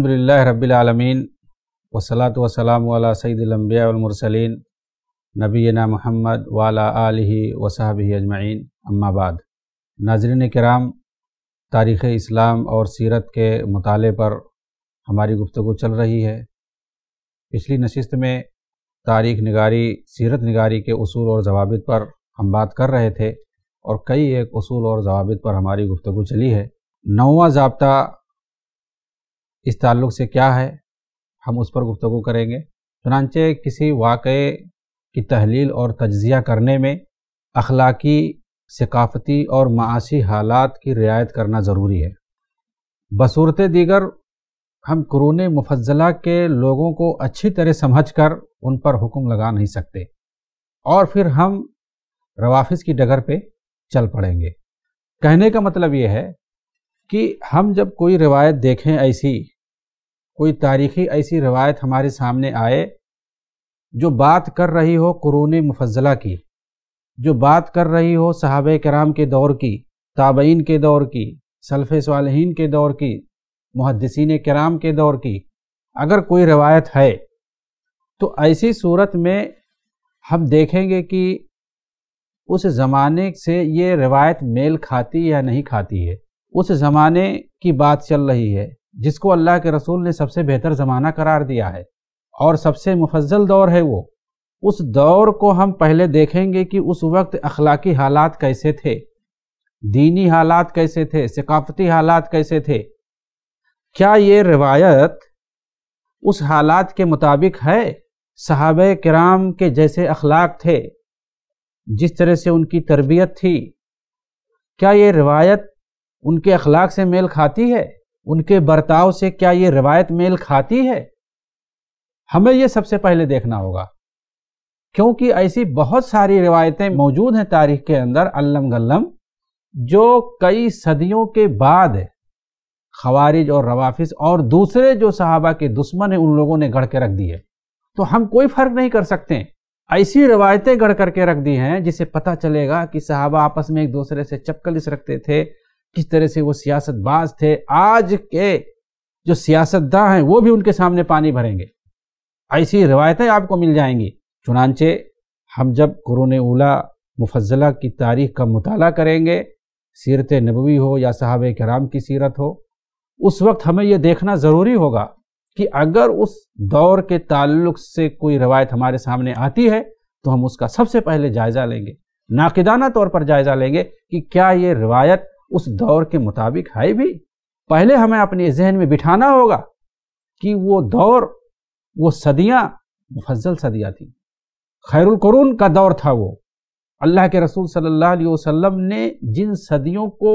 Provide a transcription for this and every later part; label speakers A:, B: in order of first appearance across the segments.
A: अलहमदिल्ला रबालमीन वसलात वसलाम वाला सईदम्बियामरसलिन नबीना महमद वाला आलि वसाब अजमैन अम्माबाद नाजरन कराम तारीख़ इस्लाम और सीरत के मुताले पर हमारी गुफ्तु चल रही है पिछली नशस्त में तारीख निगारी सीरत निगारी के असूल और जवाब पर हम बात कर रहे थे और कई एक असूल और जवाब पर हमारी गुफ्तु चली है नौवा जबता इस ताल्लुक़ से क्या है हम उस पर गुफ्तु करेंगे चुनानचे किसी वाक़ की तहलील और तजिया करने में अखलाकी सकाफ़ती और माशी हालात की रियायत करना ज़रूरी है बसूरत दीगर हम कुरून मुफजला के लोगों को अच्छी तरह समझ कर उन पर हुक्म लगा नहीं सकते और फिर हम रवाफिस की डगर पे चल पड़ेंगे कहने का मतलब ये है कि हम जब कोई रिवायत देखें ऐसी कोई तारीखी ऐसी रवायत हमारे सामने आए जो बात कर रही हो कुरून मुफजला की जो बात कर रही हो साहब कराम के दौर की ताबीन के दौर की सल्फ़ सालहीन के दौर की मुहदसिन कराम के दौर की अगर कोई रवायत है तो ऐसी सूरत में हम देखेंगे कि उस ज़माने से ये रवायत मेल खाती या नहीं खाती है उस ज़माने की बात चल रही है जिसको अल्लाह के रसूल ने सबसे बेहतर ज़माना करार दिया है और सबसे मुफजल दौर है वो उस दौर को हम पहले देखेंगे कि उस वक्त अखलाकी हालात कैसे थे दीनी हालात कैसे थे सकाफती हालात कैसे थे क्या ये रिवायत उस हालात के मुताबिक है सहाब कराम के जैसे अखलाक थे जिस तरह से उनकी तरबियत थी क्या ये रिवायत उनके अखलाक से मेल खाती है उनके बर्ताव से क्या ये रिवायत मेल खाती है हमें ये सबसे पहले देखना होगा क्योंकि ऐसी बहुत सारी रिवायतें मौजूद हैं तारीख के अंदर अल्लम गल्लम जो कई सदियों के बाद खवारिज और रवाफिस और दूसरे जो सहाबा के दुश्मन हैं उन लोगों ने गढ़ के रख दी है तो हम कोई फर्क नहीं कर सकते ऐसी रिवायतें गढ़ करके रख दी हैं जिसे पता चलेगा कि सहाबा आपस में एक दूसरे से चपकलिस रखते थे किस तरह से वो सियासतबाज थे आज के जो सियासतदान हैं वो भी उनके सामने पानी भरेंगे ऐसी रिवायतें आपको मिल जाएंगी चुनानचे हम जब कुरुन उला मुफजला की तारीख का मताल करेंगे सीरत नबवी हो या साहब कराम की सीरत हो उस वक्त हमें यह देखना ज़रूरी होगा कि अगर उस दौर के ताल्लुक से कोई रवायत हमारे सामने आती है तो हम उसका सबसे पहले जायज़ा लेंगे नाकदाना तौर पर जायज़ा लेंगे कि क्या ये रिवायत उस दौर के मुताबिक है भी पहले हमें अपने जहन में बिठाना होगा कि वो दौर वो सदियाँ मुफजल सदियाँ थी खैरकरून का दौर था वो अल्लाह के रसूल सल्लल्लाहु अलैहि वसल्लम ने जिन सदियों को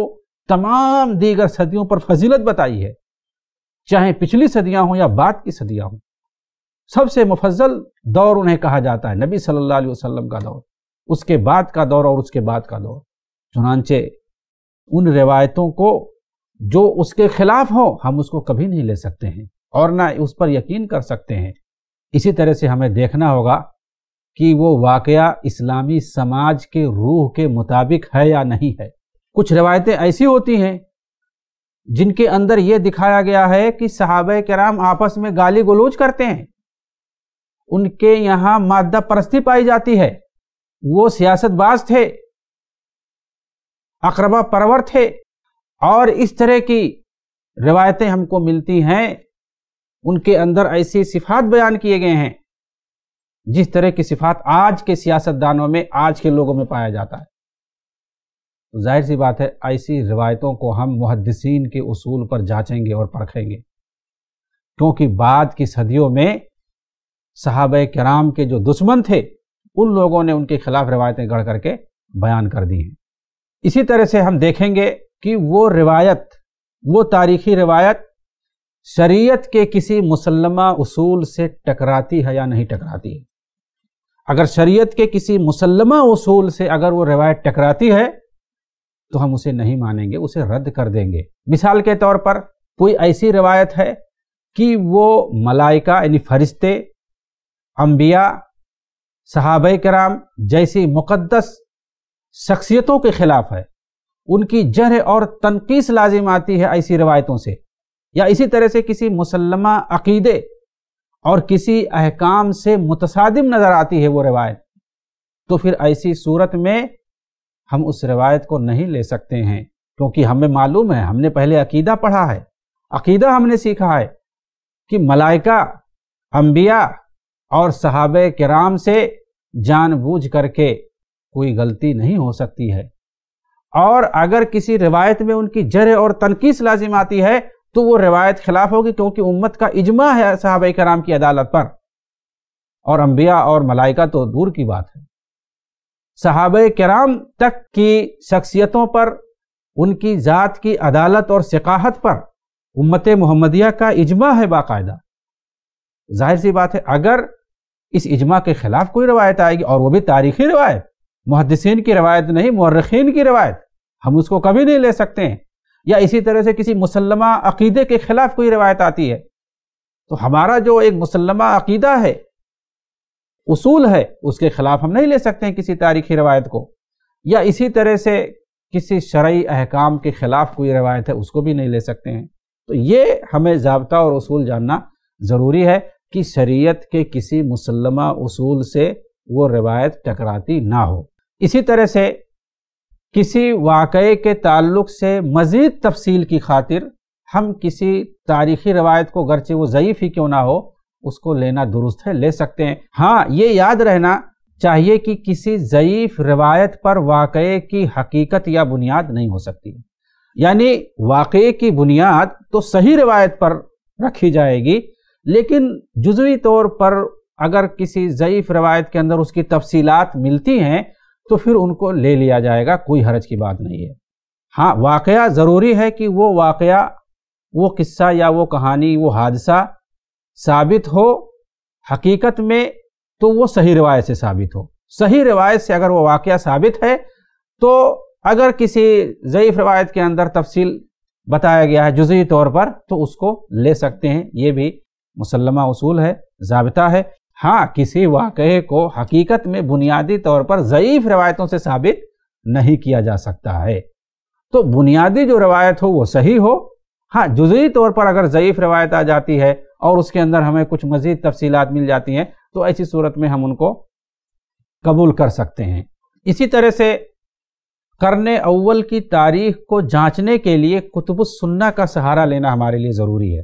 A: तमाम दीगर सदियों पर फजीलत बताई है चाहे पिछली सदियां हों या बाद की सदियां हों सबसे मुफजल दौर उन्हें कहा जाता है नबी सल्लल्लाहु अलैहि वसल्लम का दौर उसके बाद का दौर और उसके बाद का दौर चुनानचे उन रिवायतों को जो उसके खिलाफ हो हम उसको कभी नहीं ले सकते हैं और ना उस पर यकीन कर सकते हैं इसी तरह से हमें देखना होगा कि वो वाक़ इस्लामी समाज के रूह के मुताबिक है या नहीं है कुछ रिवायतें ऐसी होती हैं जिनके अंदर ये दिखाया गया है कि सहाब कराम आपस में गाली गलोच करते हैं उनके यहाँ मादा परस्ती पाई जाती है वो सियासतबाज थे अकरबा परवर थे और इस तरह की रिवायतें हमको मिलती हैं उनके अंदर ऐसी सिफात बयान किए गए हैं जिस तरह की सिफात आज के सियासतदानों में आज के लोगों में पाया जाता है तो जाहिर सी बात है ऐसी रिवायतों को हम मुहदसिन के उसूल पर जांचेंगे और परखेंगे क्योंकि बाद की सदियों में साहब कराम के जो दुश्मन थे उन लोगों ने उनके खिलाफ रिवायतें गढ़ करके बयान कर दी हैं इसी तरह से हम देखेंगे कि वो रिवायत वो तारीखी रिवायत शरीयत के किसी मुसलमा उसूल से टकराती है या नहीं टकराती है अगर शरीयत के किसी मुसलमा उसूल से अगर वो रिवायत टकराती है तो हम उसे नहीं मानेंगे उसे रद्द कर देंगे मिसाल के तौर पर कोई ऐसी रिवायत है कि वो मलाइका यानी फरिश्ते अम्बिया सहाब कराम जैसी मुक़दस शख्सियतों के खिलाफ है उनकी जर और तनकीस लाजिम आती है ऐसी रवायतों से या इसी तरह से किसी मुसलमा अकीदे और किसी अहकाम से मुतसादिम नज़र आती है वो रवायत तो फिर ऐसी सूरत में हम उस रवायत को नहीं ले सकते हैं क्योंकि हमें मालूम है हमने पहले अकीदा पढ़ा है अकीदा हमने सीखा है कि मलाइका अम्बिया और सहाब कराम से जानबूझ करके कोई गलती नहीं हो सकती है और अगर किसी रिवायत में उनकी जर और तनकीस लाजिम आती है तो वो रिवायत खिलाफ होगी क्योंकि उम्मत का इजमा है साहब कराम की अदालत पर और अंबिया और मलाइका तो दूर की बात है साहब कराम तक की शख्सियतों पर उनकी ज़ात की अदालत और सकाहत पर उम्मत मोहम्मदिया का इजमा है बाकायदा जाहिर सी बात है अगर इस इजमा के खिलाफ कोई रवायत आएगी और वो भी तारीखी रवायत मुहदसिन की रवायत नहीं मर्रखीन की रवायत हम उसको कभी नहीं ले सकते हैं या इसी तरह से किसी मुसलमा अकीदे के खिलाफ कोई रवायत आती है तो हमारा जो एक मुसलमा अकीदा है उसूल है उसके खिलाफ हम नहीं ले सकते हैं किसी तारीखी रवायत को या इसी तरह से किसी शर्य अहकाम के खिलाफ कोई रवायत है उसको भी नहीं ले सकते हैं तो ये हमें जबता और उसूल जानना ज़रूरी है कि शरीयत के किसी मुसलमा उसूल से वो रवायत टकराती ना हो इसी तरह से किसी वाक़े के ताल्लुक से मज़ीद तफसील की खातिर हम किसी तारीखी रवायत को गरचे वो ज़यीफ़ ही क्यों ना हो उसको लेना दुरुस्त है ले सकते हैं हाँ ये याद रहना चाहिए कि किसी ज़यीफ़ रवायत पर वाक़े की हकीकत या बुनियाद नहीं हो सकती यानी वाक़े की बुनियाद तो सही रवायत पर रखी जाएगी लेकिन जुजवी तौर पर अगर किसी ज़यीफ़ रवायत के अंदर उसकी तफसीलात मिलती हैं तो फिर उनको ले लिया जाएगा कोई हरज की बात नहीं है हाँ वाक़ ज़रूरी है कि वो वाक़ वो किस्सा या वो कहानी वो हादसा साबित हो हकीकत में तो वो सही रिवायत से साबित हो सही रिवायत से अगर वो वाक़ साबित है तो अगर किसी ज़यीफ़ रवायत के अंदर तफसील बताया गया है जुजी तौर पर तो उसको ले सकते हैं ये भी मुसलमा उसूल है जबता है हाँ किसी वाक़े को हकीकत में बुनियादी तौर पर ज़यीफ़ रवायतों से साबित नहीं किया जा सकता है तो बुनियादी जो रवायत हो वो सही हो हाँ जुजई तौर पर अगर ज़यीफ़ रवायत आ जाती है और उसके अंदर हमें कुछ मज़ीद तफसीलात मिल जाती हैं तो ऐसी सूरत में हम उनको कबूल कर सकते हैं इसी तरह से करने अव्वल की तारीख को जांचने के लिए कुतुब सुन्ना का सहारा लेना हमारे लिए ज़रूरी है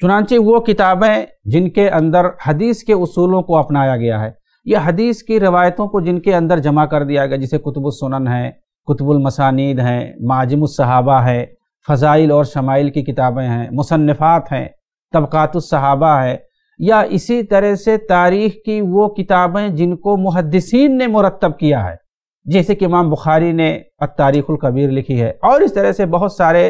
A: चुनाचे वो किताबें जिनके अंदर हदीस के असूलों को अपनाया गया है या हदीस की रवायतों को जिनके अंदर जमा कर दिया गया जैसे कुतुबुलसनन है कुतुबुलमसानीद हैं माजमसहाबा है फ़ज़ाइल और शमाइल की किताबें हैं मुसनफ़ात हैं तबक़ातुलसहाबा है या इसी तरह से तारीख़ की वो किताबें जिनको मुहदसिन ने मुरतब किया है जैसे कि इमाम बुखारी ने तारीख़ुल लिखी है और इस तरह से बहुत सारे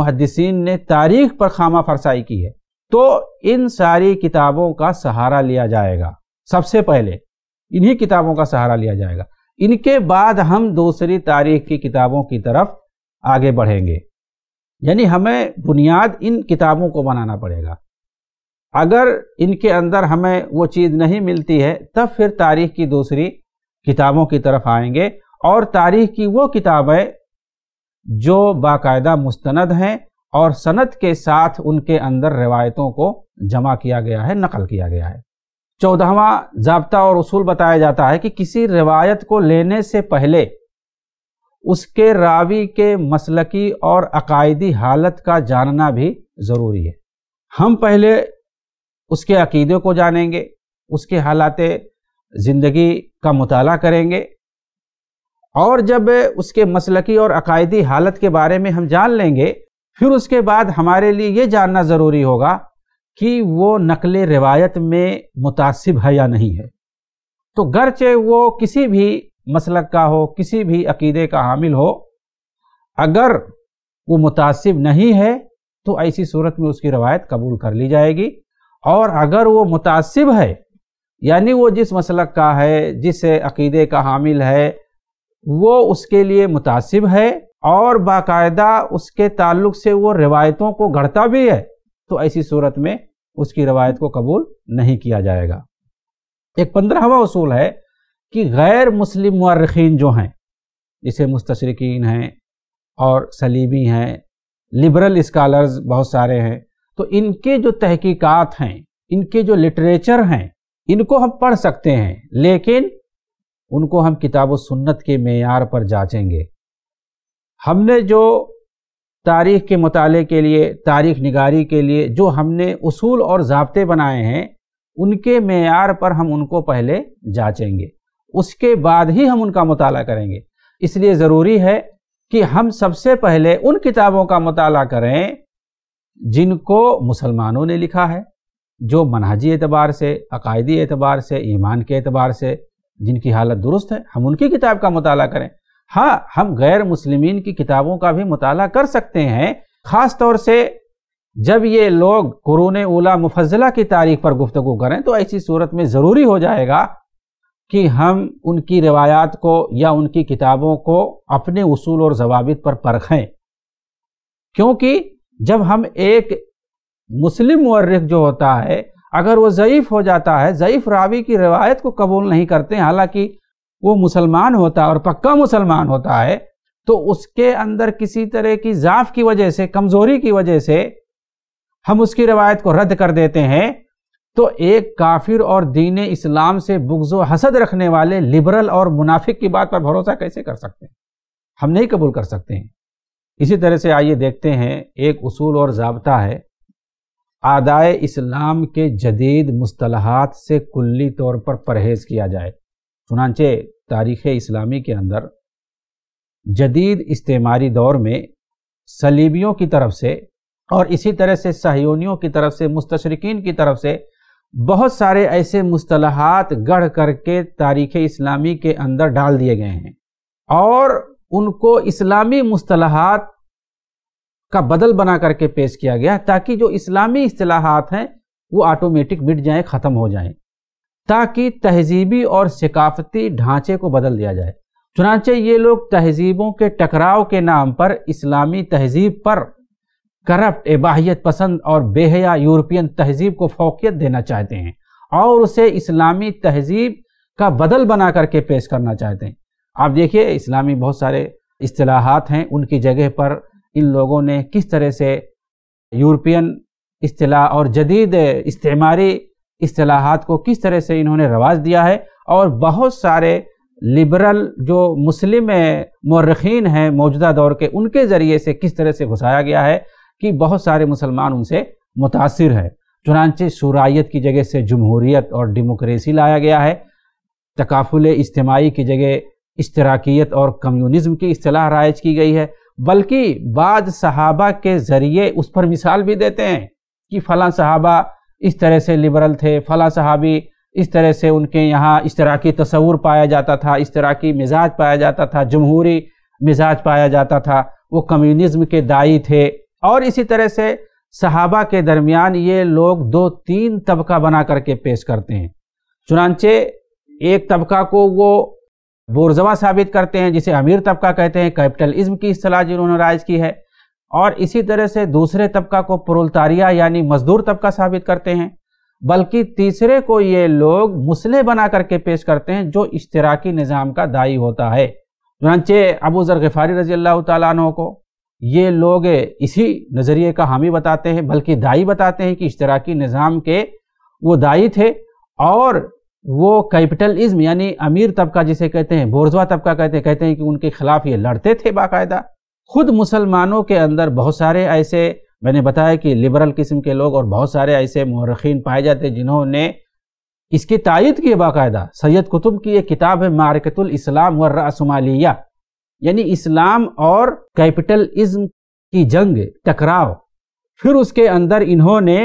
A: मुहदसिन ने तारीख़ पर खामा फरसाई की है तो इन सारी किताबों का सहारा लिया जाएगा सबसे पहले इन्हीं किताबों का सहारा लिया जाएगा इनके बाद हम दूसरी तारीख की किताबों की तरफ आगे बढ़ेंगे यानी हमें बुनियाद इन किताबों को बनाना पड़ेगा अगर इनके अंदर हमें वो चीज़ नहीं मिलती है तब फिर तारीख की दूसरी किताबों की तरफ आएंगे और तारीख की वो किताबें जो बाकायदा मुस्तंद हैं और सनत के साथ उनके अंदर रिवायतों को जमा किया गया है नकल किया गया है चौदहवा जबता और उसूल बताया जाता है कि किसी रिवायत को लेने से पहले उसके रावी के मसलकी और अकायदी हालत का जानना भी ज़रूरी है हम पहले उसके अकीदे को जानेंगे उसके हालात ज़िंदगी का मताल करेंगे और जब उसके मसलकी और अकायदी हालत के बारे में हम जान लेंगे फिर उसके बाद हमारे लिए ये जानना ज़रूरी होगा कि वो नकल रिवायत में मुतासिब है या नहीं है तो गरचे वो किसी भी मसलक का हो किसी भी अकीदे का हामिल हो अगर वो मुतासिब नहीं है तो ऐसी सूरत में उसकी रवायत कबूल कर ली जाएगी और अगर वो मुतासिब है यानी वो जिस मसलक का है जिस अकीदे का हामिल है वो उसके लिए मुतासिब है और बाकायदा उसके ताल्लुक से वो रिवायतों को गढ़ता भी है तो ऐसी सूरत में उसकी रवायत को कबूल नहीं किया जाएगा एक पंद्रहवा उसूल है कि गैर मुस्लिम मर्रखीन जो हैं जैसे मुस्तरकिन हैं और सलीबी हैं लिबरल स्कॉलर्स बहुत सारे हैं तो इनके जो तहकीकात हैं इनके जो लिटरेचर हैं इनको हम पढ़ सकते हैं लेकिन उनको हम किताब सुन्नत के मैार पर जांचेंगे हमने जो तारीख़ के मताले के लिए तारीख़ निगारी के लिए जो हमने उसूल और ज़बते बनाए हैं उनके मैार पर हम उनको पहले जांचेंगे उसके बाद ही हम उनका मताल करेंगे इसलिए ज़रूरी है कि हम सबसे पहले उन किताबों का मताल करें जिनको मुसलमानों ने लिखा है जो मनहजी एतबार से अकायदी एतबार से ईमान के एतबार से जिनकी हालत दुरुस्त है हम उनकी किताब का मताल करें हाँ हम गैर मुस्लिमीन की किताबों का भी मुताला कर सकते हैं ख़ास तौर से जब ये लोग कुरून ओला मुफजला की तारीख पर गुफ्तु करें तो ऐसी सूरत में ज़रूरी हो जाएगा कि हम उनकी रवायात को या उनकी किताबों को अपने उसूल और जवाबित पर परखें क्योंकि जब हम एक मुस्लिम मर्रख जो होता है अगर वो ज़यीफ़ हो जाता है ज़यीफ़ रावी की रवायत को कबूल नहीं करते हालांकि वो मुसलमान होता है और पक्का मुसलमान होता है तो उसके अंदर किसी तरह की जाफ की वजह से कमज़ोरी की वजह से हम उसकी रवायत को रद्द कर देते हैं तो एक काफिर और दीन इस्लाम से बुग्ज़ो हसद रखने वाले लिबरल और मुनाफिक की बात पर भरोसा कैसे कर सकते हैं हम नहीं कबूल कर सकते हैं इसी तरह से आइए देखते हैं एक उसूल और जबता है आदाय इस्लाम के जदीद मुस्तलाहत से कुल्ली तौर पर परहेज़ किया जाए चुनाचे तारीख़ इस्लामी के अंदर जदीद इस्तेमारी दौर में सलीबियों की तरफ से और इसी तरह से सहयोनियों की तरफ से मुस्तरकिन की तरफ से बहुत सारे ऐसे मुस्तलहात गढ़ करके तारीख़ इस्लामी के अंदर डाल दिए गए हैं और उनको इस्लामी मुस्तलहात का बदल बना करके पेश किया गया ताकि जो इस्लामी असलाहत हैं वो ऑटोमेटिक मिट जाएँ ख़त्म हो जाएँ ताकि तहजीबी और सकाफती ढांचे को बदल दिया जाए चुनाचे ये लोग तहजीबों के टकराव के नाम पर इस्लामी तहजीब पर करप्ट एबाहियत पसंद और बेहया यूरोपियन तहजीब को फोकियत देना चाहते हैं और उसे इस्लामी तहजीब का बदल बना करके पेश करना चाहते हैं आप देखिए इस्लामी बहुत सारे असलाहत हैं उनकी जगह पर इन लोगों ने किस तरह से यूरोपियन असलाह और जदीद इस्तेमारी असलाहत को किस तरह से इन्होंने रवाज दिया है और बहुत सारे लिबरल जो मुस्लिम मर्रखीन हैं मौजूदा दौर के उनके ज़रिए से किस तरह से घुसाया गया है कि बहुत सारे मुसलमान उनसे मुतासर है चुनानचे शराइत की जगह से जमहूरीत और डेमोक्रेसी लाया गया है तकाफुल इज्तमाही की जगह इश्तराकियत और कम्यूनिज़म की असलाह राइज की गई है बल्कि बाद सहाबा के ज़रिए उस पर मिसाल भी देते हैं कि फ़लाँ सहाबा इस तरह से लिबरल थे फला सहाबी इस तरह से उनके यहाँ इस तरह की तस्वूर पाया जाता था इस तरह की मिजाज पाया जाता था जमहूरी मिजाज पाया जाता था वो कम्युनिज़्म के दाई थे और इसी तरह से सहाबा के दरमियान ये लोग दो तीन तबका बना करके पेश करते हैं चुनानचे एक तबका को वो बोरजवा साबित करते हैं जिसे अमीर तबका कहते हैं कैपिटलिज्म की असलाह जिन्होंने राइज की है और इसी तरह से दूसरे तबका को पुरुलतारिया यानी मजदूर तबका साबित करते हैं बल्कि तीसरे को ये लोग मुसले बना करके पेश करते हैं जो इश्तराकी निज़ाम का दाई होता है चुनाचे अबू ज़र गफ़ारी रजी अल्लाह तु को ये लोग इसी नज़रिए का हामी बताते हैं बल्कि दाई बताते हैं कि इश्तराकी निज़ाम के वो दाई थे और वो कैपिटलिज्म यानी अमीर तबका जिसे कहते हैं बोर्जवा तबका कहते हैं कहते हैं कि उनके खिलाफ ये लड़ते थे बाकायदा खुद मुसलमानों के अंदर बहुत सारे ऐसे मैंने बताया कि लिबरल किस्म के लोग और बहुत सारे ऐसे मर्रखीन पाए जाते जिन्होंने इसकी तायद की बाकायदा सैयद कुतुब की एक किताब है मारकतुल इस्लाम व रसमालिया यानी इस्लाम और कैपिटलिज्म की जंग टकराव फिर उसके अंदर इन्होंने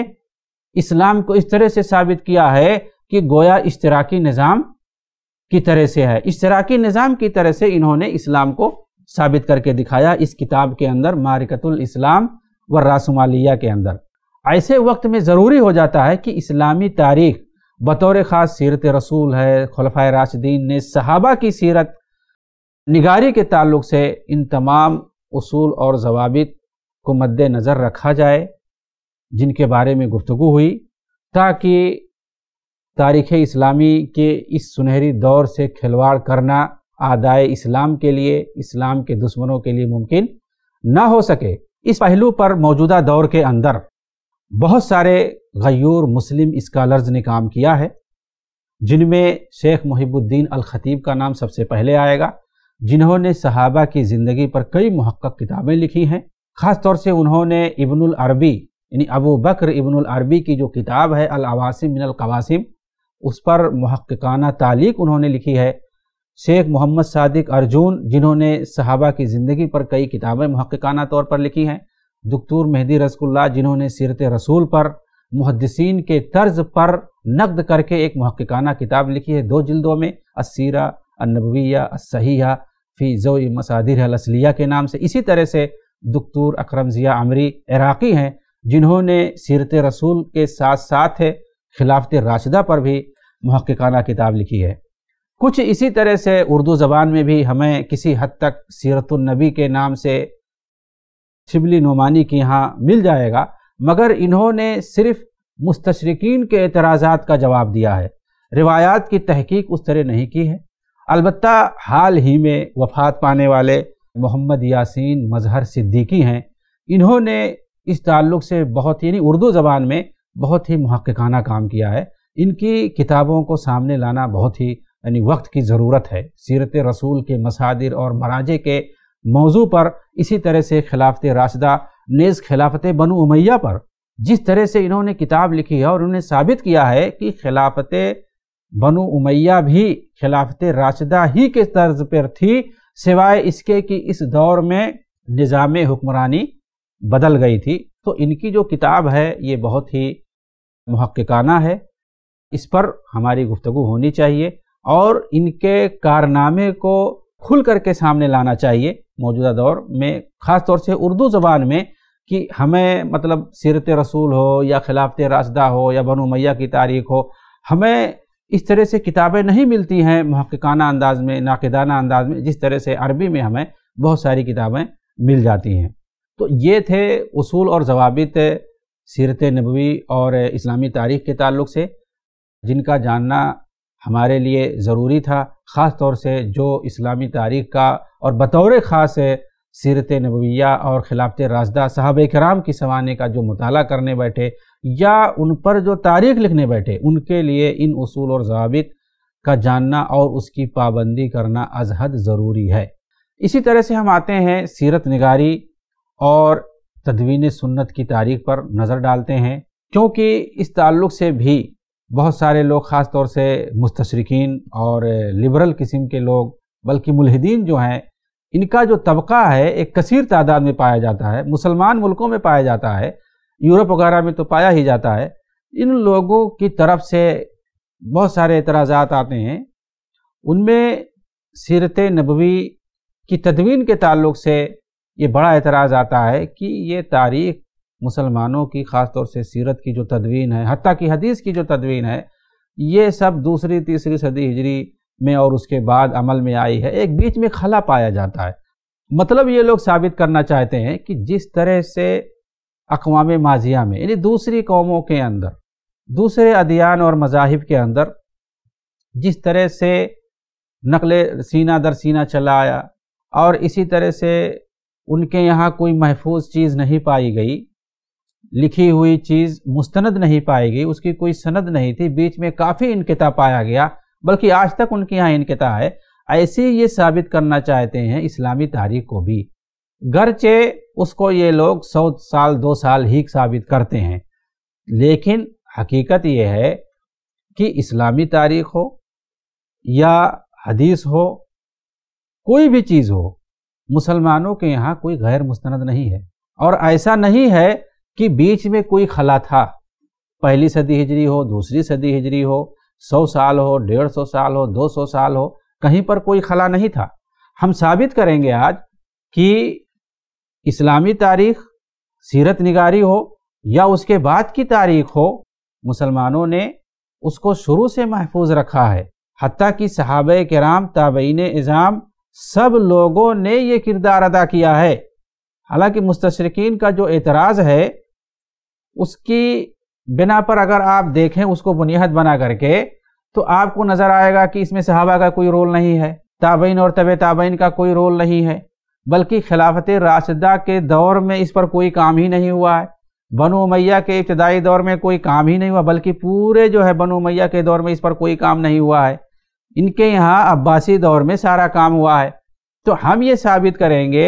A: इस्लाम को इस तरह से साबित किया है कि गोया इश्तराकी निज़ाम की तरह से है इश्तराकी निज़ाम की तरह से इन्होंने इस्लाम को साबित करके दिखाया इस किताब के अंदर मारिकतुल इस्लाम व रासमालिया के अंदर ऐसे वक्त में ज़रूरी हो जाता है कि इस्लामी तारीख बतौर ख़ास सीरत रसूल है खलफा राशिदीन ने सहाबा की सीरत निगारी के ताल्लुक से इन तमाम असूल और जवाब को मद्दनज़र रखा जाए जिनके बारे में गुफ्तु हुई ताकि तारीख़ इस्लामी के इस सुनहरी दौर से खिलवाड़ करना आदाय इस्लाम के लिए इस्लाम के दुश्मनों के लिए मुमकिन ना हो सके इस पहलू पर मौजूदा दौर के अंदर बहुत सारे गयूर मुस्लिम इस्कालर्स ने काम किया है जिनमें शेख मुहिबुद्दीन अल ख़तीब का नाम सबसे पहले आएगा जिन्होंने सहाबा की ज़िंदगी पर कई महक्क किताबें लिखी हैं ख़ास तौर से उन्होंने इब्नुल अरबी यानी अबू बकर इब्नुल अरबी की जो किताब है अल अवासिम मिनल कवासिम उस पर महक्काना तालीक उन्होंने लिखी है शेख मोहम्मद सादिक अर्जुन जिन्होंने सहाबा की ज़िंदगी पर कई किताबें महक्काना तौर पर लिखी हैं दकतूर मेहदी रसगुल्ला जिन्होंने सीरत रसूल पर मुहदसिन के तर्ज पर नकद करके एक महक्काना किताब लिखी है दो जिल्दों में असीरा अनबिया असहिया फ़ी ज़ो मसादिर असलिया के नाम से इसी तरह से दकतूर अक्रम ज़िया अमरी इराक़ी हैं जिन्होंने सीरत रसूल के साथ साथ खिलाफत राशिदा पर भी महक्काना किताब लिखी है कुछ इसी तरह से उर्दू ज़बान में भी हमें किसी हद तक सीरतुलनबी के नाम से शिबली नुमानी के यहाँ मिल जाएगा मगर इन्होंने सिर्फ मुस्तशरकिन के एतराज़ात का जवाब दिया है रिवायात की तहकीक उस तरह नहीं की है अलबत् हाल ही में वफात पाने वाले मोहम्मद यासिन मजहर सिद्दीकी हैं इन्होंने इस ताल्लुक़ से बहुत ही यानी उर्दू ज़बान में बहुत ही महक्काना काम किया है इनकी किताबों को सामने लाना बहुत ही यानी वक्त की ज़रूरत है सीरत रसूल के मसादिर और मराजे के मौजू पर इसी तरह से खिलाफत राशदा नेज़ खिलाफत बनु उमैया पर जिस तरह से इन्होंने किताब लिखी है और उन्होंने साबित किया है कि खिलाफत बनु उमैया भी खिलाफत राशदा ही के तर्ज पर थी सिवाय इसके कि इस दौर में निज़ाम हुक्मरानी बदल गई थी तो इनकी जो किताब है ये बहुत ही महक्काना है इस पर हमारी गुफ्तु होनी चाहिए और इनके कारनामे को खुल करके सामने लाना चाहिए मौजूदा दौर में ख़ास तौर से उर्दू ज़बान में कि हमें मतलब सीरत रसूल हो या खिलाफत रासदा हो या बनो मैया की तारीख हो हमें इस तरह से किताबें नहीं मिलती हैं महकाना अंदाज में नाकदाना अंदाज में जिस तरह से अरबी में हमें बहुत सारी किताबें मिल जाती हैं तो ये थे उसूल और जवाबित सीरत नबवी और इस्लामी तारीख़ के ताल्लुक से जिनका जानना हमारे लिए ज़रूरी था ख़ास तौर से जो इस्लामी तारीख का और बतौर ख़ास है सीरत नबविया और खिलाफत राजदा साहब कराम की सवाने का जो मताल करने बैठे या उन पर जो तारीख लिखने बैठे उनके लिए इन असूल और जवाबित का जानना और उसकी पाबंदी करना अजहद ज़रूरी है इसी तरह से हम आते हैं सीरत नगारी और तदवीन सुन्नत की तारीख पर नज़र डालते हैं क्योंकि इस ताल्लुक़ से भी बहुत सारे लोग ख़ास तौर से मुस्तशरकिन और लिबरल किस्म के लोग बल्कि मुलहदीन जो हैं इनका जो तबका है एक कसर तादाद में पाया जाता है मुसलमान मुल्कों में पाया जाता है यूरोप वगैरह में तो पाया ही जाता है इन लोगों की तरफ से बहुत सारे एतराज़ात आते हैं उनमें सीरत नबवी की तदवीन के ताल्लुक से ये बड़ा एतराज़ आता है कि ये तारीख मुसलमानों की ख़ास तौर से सीरत की जो तदवीन है हती कि हदीस की जो तदवीन है ये सब दूसरी तीसरी सदी हिजरी में और उसके बाद अमल में आई है एक बीच में खला पाया जाता है मतलब ये लोग साबित करना चाहते हैं कि जिस तरह से अकवाम माजिया में यानी दूसरी कौमों के अंदर दूसरे अदियान और मजाहब के अंदर जिस तरह से नकल सीना दर सीना चला आया और इसी तरह से उनके यहाँ कोई महफूज चीज़ नहीं पाई गई लिखी हुई चीज़ मुस्तंद नहीं पाई गई उसकी कोई सनद नहीं थी बीच में काफ़ी इनकता पाया गया बल्कि आज तक उनके यहाँ इनकता है ऐसे ये साबित करना चाहते हैं इस्लामी तारीख को भी गरचे उसको ये लोग सौ साल दो साल ही साबित करते हैं लेकिन हकीकत यह है कि इस्लामी तारीख हो या हदीस हो कोई भी चीज़ हो मुसलमानों के यहाँ कोई गैर मुस्तंद नहीं है और ऐसा नहीं है कि बीच में कोई खला था पहली सदी हिजरी हो दूसरी सदी हिजरी हो सौ साल हो डेढ़ सौ साल हो दो सौ साल हो कहीं पर कोई खला नहीं था हम साबित करेंगे आज कि इस्लामी तारीख सीरत निगारी हो या उसके बाद की तारीख हो मुसलमानों ने उसको शुरू से महफूज रखा है हती कि सहाब कराम ताबीन इज़ाम सब लोगों ने ये किरदार अदा किया है हालांकि मुस्तरकिन का जो एतराज़ है उसकी बिना पर अगर आप देखें उसको बुनियाद बना करके तो आपको नज़र आएगा कि इसमें सहाबा का कोई रोल नहीं है ताबीन और तब ताबीन का कोई रोल नहीं है बल्कि खिलाफत राशिदा के दौर में इस पर कोई काम ही नहीं हुआ है बनो मैया के इब्तदाई दौर में कोई काम ही नहीं हुआ बल्कि पूरे जो है बनो मैया के दौर में इस पर कोई काम नहीं हुआ है इनके यहाँ अब्बासी दौर में सारा काम हुआ है तो हम ये साबित करेंगे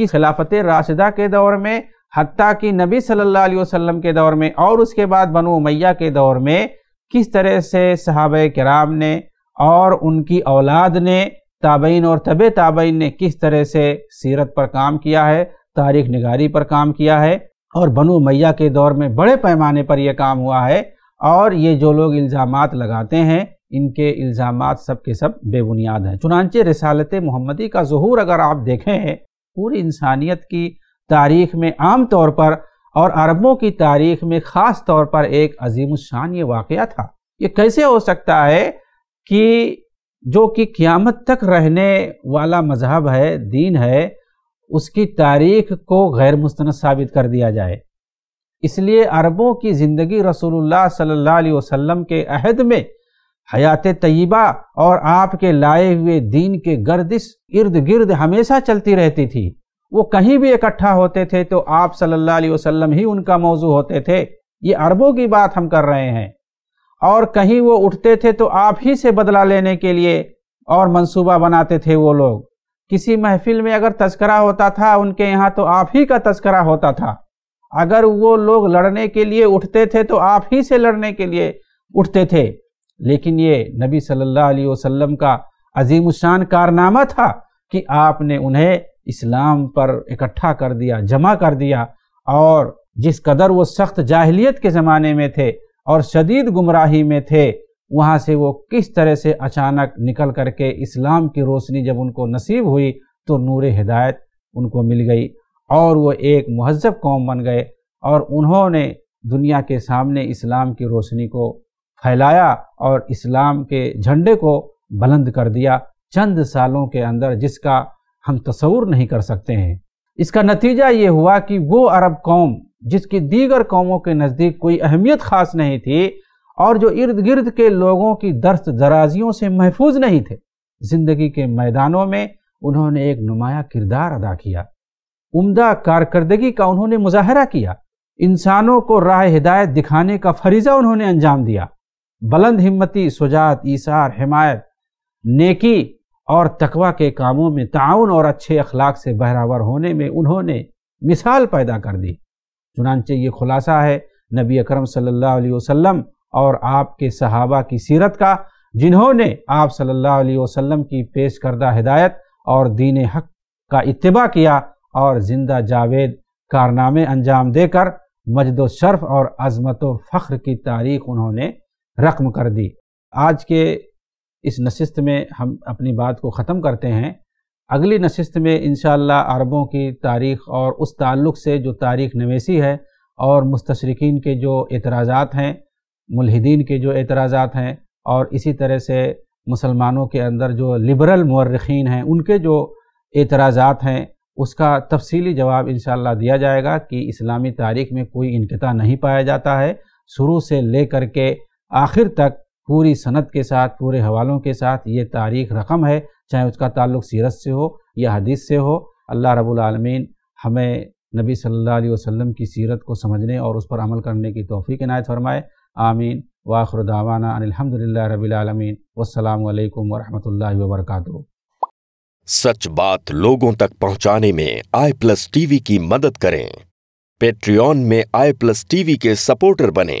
A: कि खिलाफत राशिदा के दौर में हती कि नबी सल्लल्लाहु अलैहि वसल्लम के दौर में और उसके बाद बनु मैया के दौर में किस तरह से सहाब कराम ने और उनकी औलाद ने ताबईन और तब ताबईन ने किस तरह से सीरत पर काम किया है तारीख निगारी पर काम किया है और बनु मैया के दौर में बड़े पैमाने पर यह काम हुआ है और ये जो लोग इल्ज़ाम लगाते हैं इनके इल्ज़ाम सब के सब बेबुनियाद हैं चुनानचे रसालत मोहम्मदी का जहूर अगर आप देखें पूरी इंसानियत की तारीख में आम तौर पर और अरबों की तारीख में ख़ास तौर पर एक अजीम शान ये वाक़ था ये कैसे हो सकता है कि जो कि क़्यामत तक रहने वाला मजहब है दीन है उसकी तारीख को गैर मुस्ंद साबित कर दिया जाए इसलिए अरबों की ज़िंदगी रसूलुल्लाह सल्लल्लाहु अलैहि वसल्लम के अहद में हयात तय्यबा और आपके लाए हुए दीन के गर्दिश इर्द गिर्द हमेशा चलती रहती थी वो कहीं भी इकट्ठा होते थे तो आप सल्लल्लाहु अलैहि वसल्लम ही उनका मौजू होते थे ये अरबों की बात हम कर रहे हैं और कहीं वो उठते थे तो आप ही से बदला लेने के लिए और मंसूबा बनाते थे वो लोग किसी महफिल में अगर तस्करा होता था उनके यहाँ तो आप ही का तस्करा होता था अगर वो लोग लड़ने के लिए उठते थे तो आप ही से लड़ने के लिए उठते थे लेकिन ये नबी सल्लल्लाहु अलैहि वसल्लम का अजीम शान कारनामा था कि आपने उन्हें इस्लाम पर इकट्ठा कर दिया जमा कर दिया और जिस कदर वो सख्त जाहलीत के ज़माने में थे और शदीद गुमराही में थे वहाँ से वो किस तरह से अचानक निकल करके इस्लाम की रोशनी जब उनको नसीब हुई तो नूर हिदायत उनको मिल गई और वो एक महजब कौम बन गए और उन्होंने दुनिया के सामने इस्लाम की रोशनी को फैलाया और इस्लाम के झंडे को बुलंद कर दिया चंद सालों के अंदर जिसका हम तस्वूर नहीं कर सकते हैं इसका नतीजा ये हुआ कि वो अरब कौम जिसकी दीगर कौमों के नज़दीक कोई अहमियत ख़ास नहीं थी और जो इर्द गिर्द के लोगों की दर्श दराजियों से महफूज नहीं थे ज़िंदगी के मैदानों में उन्होंने एक नुमाया किरदार अदा किया उम्दा कारकर्दगी का उन्होंने मुजाहरा किया इंसानों को राह हिदायत दिखाने का फरीज़ा उन्होंने अंजाम दिया बुलंद हिम्मती सुजात ईसार हिमायत नेकी और तकवा के कामों में ताउन और अच्छे अखलाक से बहरावर होने में उन्होंने मिसाल पैदा कर दी चुनानचे ये खुलासा है नबी अकरम सल्लल्लाहु अलैहि वसल्लम और आपके सहाबा की सीरत का जिन्होंने आप सल्लल्लाहु अलैहि वसल्लम की पेश करदा हिदायत और दीन हक का इतबा किया और जिंदा जावेद कारनामे अंजाम देकर मजद शर्फ और अजमत फ़ख्र की तारीख उन्होंने रकम कर दी आज के इस नशस्त में हम अपनी बात को ख़त्म करते हैं अगली नशस्त में इन अरबों की तारीख़ और उस ताल्लुक़ से जो तारीख़ नवेसी है और मुस्तरकिन के जो एतराज़ात हैं मुलहदीन के जो एतराज़ात हैं और इसी तरह से मुसलमानों के अंदर जो लिबरल मर्रखीन हैं उनके जो एतराज़ात हैं उसका तफसली जवाब इन दिया जाएगा कि इस्लामी तारीख में कोई इनकता नहीं पाया जाता है शुरू से ले कर के आखिर तक पूरी सनत के साथ पूरे हवालों के साथ ये तारीख रकम है चाहे उसका ताल्लुक सीरत से हो या हदीस से हो अल्लाह रब्बुल आलमीन हमें नबी सल्लल्लाहु अलैहि वसल्लम की सीरत को समझने और उस पर अमल करने की तोफ़ी इनायत फरमाए आमीन वाखर दावाना अनिलहमदिल्ला रबीआलमीन वालकम वरहमल वर्का सच बात लोगों तक पहुंचाने में आई प्लस टीवी की मदद करें पेट्रियन में आई प्लस टीवी के सपोर्टर बने